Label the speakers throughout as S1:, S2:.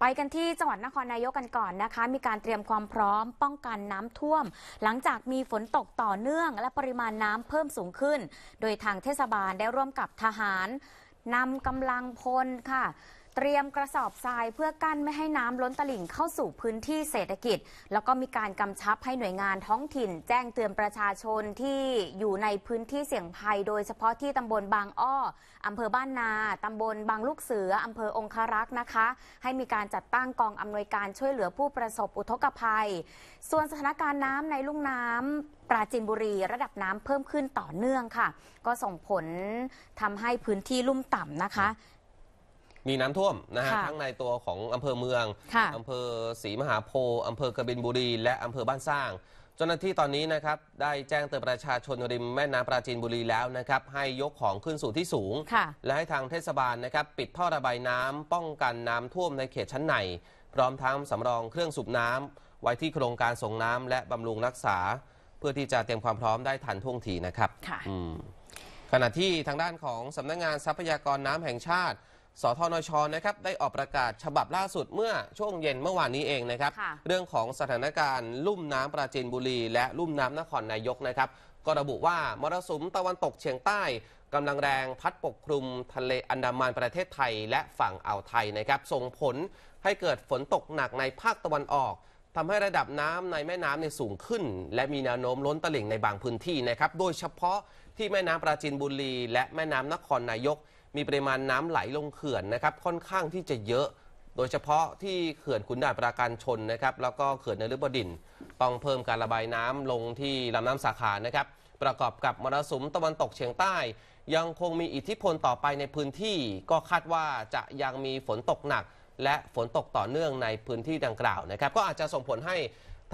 S1: ไปกันที่จังหวัดนครนายกกันก่อนนะคะ มีการเตรียมความพร้อมป้องกันน้ำท่วม หลังจากมีฝนตกต่อเนื่องและปริมาณน้ำเพิ่มสูงขึ้น โดยทางเทศบาลได้ร่วมกับทหารนำกำลังพลค่ะเตรียมกระสอบทรายเพื่อกั้นไม่ให้น้ำล้นตลิ่งเข้าสู่พื้นที่เศรษฐกิจ แล้วก็มีการกำชับให้หน่วยงานท้องถิ่น แจ้งเตือนประชาชนที่อยู่ในพื้นที่เสี่ยงภัย โดยเฉพาะที่ตำบลบางอ้ออำเภอบ้านนาตำบลบางลูกเสืออำเภอองคารักษ์นะคะ ให้มีการจัดตั้งกองอำนวยการช่วยเหลือผู้ประสบอุทกภัย ส่วนสถานการณ์น้ำในลุ่มน้ำปราจินบุรี ระดับน้ำเพิ่มขึ้นต่อเนื่องค่ะ ก็ส่งผลทำให้พื้นที่ลุ่มต่ำนะคะ
S2: มีน้ำท่วมนะฮะทั้งในตัวของอำเภอเมืองอำอำเภอศรีมหาโพธิ์อำเภอกบินบุรีและอำเภอบ้านสร้างเจ้าหน้าที่ตอนนี้นะครับได้แจ้งเตือนประชาชนริมแม่น้ำปราจีนบุรีแล้วนะครับให้ยกของขึ้นสู่ที่สูง และให้ทางเทศบาลนะครับปิดท่อระบายน้ำป้องกันน้ำท่วมในเขตชั้นใน พร้อมทั้งสำรองเครื่องสูบน้ำไว้ที่โครงการส่งน้ำและบำรุงรักษาเพื่อที่จะเตรียมความพร้อมได้ทันท่วงทีนะครับขณะที่ทางด้านของสำนักงานทรัพยากรน้ำแห่งชาติสทนชนะครับได้ออกประกาศฉบับล่าสุดเมื่อช่วงเย็นเมื่อวานนี้เองนะครับเรื่องของสถานการณ์ ลุ่มน้ำปราจีนบุรีและลุ่มน้ำนครนายกนะครับก็ระบุว่ามรสุมตะวันตกเฉียงใต้กำลังแรงพัดปกคลุมทะเลอันดามันประเทศไทยและฝั่งอ่าวไทยนะครับส่งผลให้เกิดฝนตกหนักในภาคตะวันออกทำให้ระดับน้ำในแม่น้ำในสูงขึ้น และมีแนวโน้มล้นตลิ่งในบางพื้นที่นะครับโดยเฉพาะที่แม่น้ำปราจีนบุรี และแม่น้ำนครนายกมีปริมาณน้ำไหลลงเขื่อนนะครับค่อนข้างที่จะเยอะ โดยเฉพาะที่เขื่อนขุนด่านปราการชนนะครับแล้วก็เขื่อนในฤบดินต้องเพิ่มการระบายน้ำลงที่ลำน้ำสาขานะครับประกอบกับมรสุมตะวันตกเฉียงใต้ ยังคงมีอิทธิพลต่อไปในพื้นที่ก็คาดว่าจะยังมีฝนตกหนัก และฝนตกต่อเนื่องในพื้นที่ดังกล่าวนะครับก็อาจจะส่งผลให้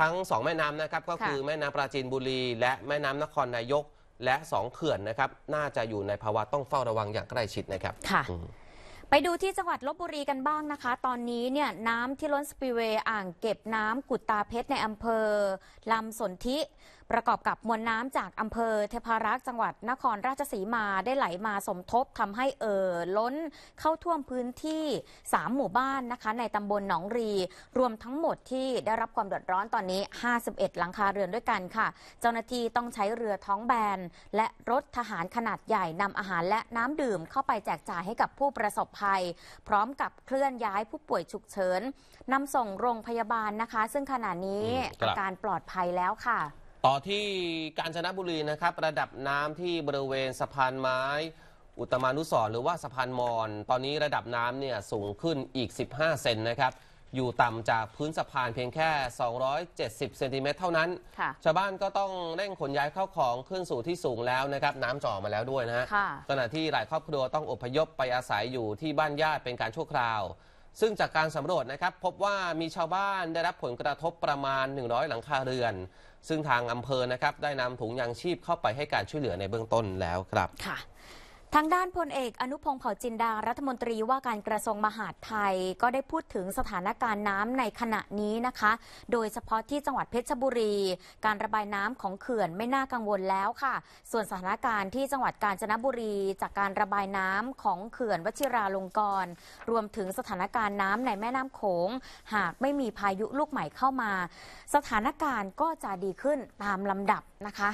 S2: ทั้ง 2 แม่น้ำนะครับก็คือแม่น้ำปราจีนบุรี และแม่น้ำนครนายกและ 2เขื่อนนะครับน่าจะอยู่ในภาวะต้องเฝ้าระวังอย่างใกล้ชิดนะครับ ค่ะ
S1: ไปดูที่จังหวัดลบบุรีกันบ้างนะคะ ตอนนี้เนี่ยน้ำที่ล้นสปีเวย์อ่างเก็บน้ำกุตตาเพชรในอำเภอ ลำสนธิประกอบกับมวลน้ำจากอำเภอเทพารักษ์จังหวัดนครราชสีมาได้ไหลมาสมทบทำให้เอ่อล้นเข้าท่วมพื้นที่ 3 หมู่บ้านนะคะ ในตำบลหนองรี รวมทั้งหมดที่ได้รับความเดือดร้อนตอนนี้ 51 หลังคาเรือนด้วยกันค่ะ เจ้าหน้าที่ต้องใช้เรือท้องแบนและรถทหารขนาดใหญ่นำอาหารและน้ำดื่มเข้าไปแจกจ่ายให้กับผู้ประสบภัย พร้อมกับเคลื่อนย้ายผู้ป่วยฉุกเฉินนำส่งโรงพยาบาลนะคะ ซึ่งขณะนี้อาการปลอดภัยแล้วค่ะ
S2: ต่อที่กาญจนบุรีนะครับระดับน้ำที่บริเวณสะพานไม้ อุตมานุสรหรือว่าสะพานมอนตอนนี้ระดับน้ำเนี่ยสูงขึ้นอีก 15 เซนนะครับอยู่ต่ำจากพื้นสะพานเพียงแค่ 270เซนติเมตรเท่านั้น ชาวบ้านก็ต้องเร่งขนย้ายเข้าของขึ้นสู่ที่สูงแล้วนะครับ น้ำจ่อมาแล้วด้วยนะฮะขณะที่หลายครอบครัวต้องอพยพไปอาศัยอยู่ที่บ้านญาติเป็นการชั่วคราวซึ่งจากการสำรวจนะครับพบว่ามีชาวบ้านได้รับผลกระทบประมาณ 100 หลังคาเรือน ซึ่งทางอำเภอนะครับได้นำถุงยางชีพเข้าไปให้การช่วยเหลือในเบื้องต้นแล้วครับค่ะ
S1: ทางด้านพลเอกอนุพงศ์เผ่าจินดารัฐมนตรีว่าการกระทรวงมหาดไทยก็ได้พูดถึงสถานการณ์น้ำในขณะนี้นะคะ โดยเฉพาะที่จังหวัดเพชรบุรี การระบายน้ำของเขื่อนไม่น่ากังวลแล้วค่ะ ส่วนสถานการณ์ที่จังหวัดกาญจนบุรี จากการระบายน้ำของเขื่อนวชิราลงกรณ์รวมถึงสถานการณ์น้ำในแม่น้ำโขงหากไม่มีพายุลูกใหม่เข้ามา สถานการณ์ก็จะดีขึ้นตามลำดับนะคะ